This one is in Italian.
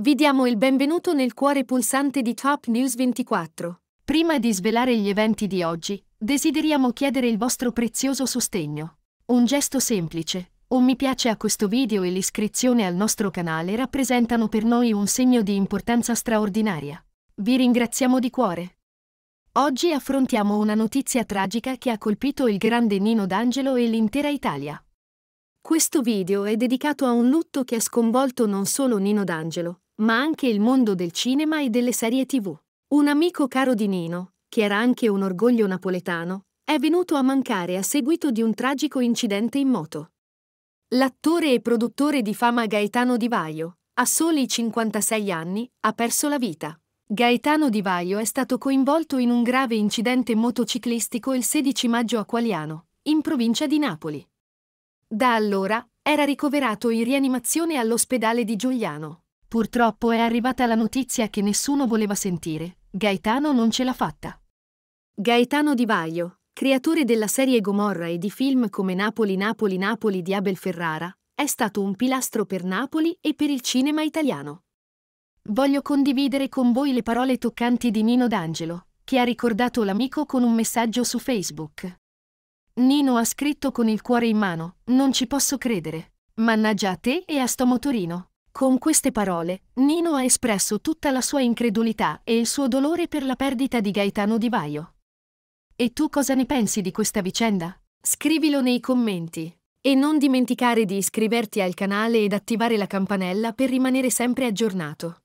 Vi diamo il benvenuto nel cuore pulsante di Top News 24. Prima di svelare gli eventi di oggi, desideriamo chiedere il vostro prezioso sostegno. Un gesto semplice, un mi piace a questo video e l'iscrizione al nostro canale rappresentano per noi un segno di importanza straordinaria. Vi ringraziamo di cuore. Oggi affrontiamo una notizia tragica che ha colpito il grande Nino D'Angelo e l'intera Italia. Questo video è dedicato a un lutto che ha sconvolto non solo Nino D'Angelo, ma anche il mondo del cinema e delle serie tv. Un amico caro di Nino, che era anche un orgoglio napoletano, è venuto a mancare a seguito di un tragico incidente in moto. L'attore e produttore di fama Gaetano Di Vaio, a soli 56 anni, ha perso la vita. Gaetano Di Vaio è stato coinvolto in un grave incidente motociclistico il 16 maggio a Qualiano, in provincia di Napoli. Da allora era ricoverato in rianimazione all'ospedale di Giuliano. Purtroppo è arrivata la notizia che nessuno voleva sentire. Gaetano non ce l'ha fatta. Gaetano Di Vaio, creatore della serie Gomorra e di film come Napoli Napoli Napoli di Abel Ferrara, è stato un pilastro per Napoli e per il cinema italiano. Voglio condividere con voi le parole toccanti di Nino D'Angelo, che ha ricordato l'amico con un messaggio su Facebook. Nino ha scritto con il cuore in mano, non ci posso credere. Mannaggia a te e a sto motorino. Con queste parole, Nino ha espresso tutta la sua incredulità e il suo dolore per la perdita di Gaetano Di Vaio. E tu cosa ne pensi di questa vicenda? Scrivilo nei commenti. E non dimenticare di iscriverti al canale ed attivare la campanella per rimanere sempre aggiornato.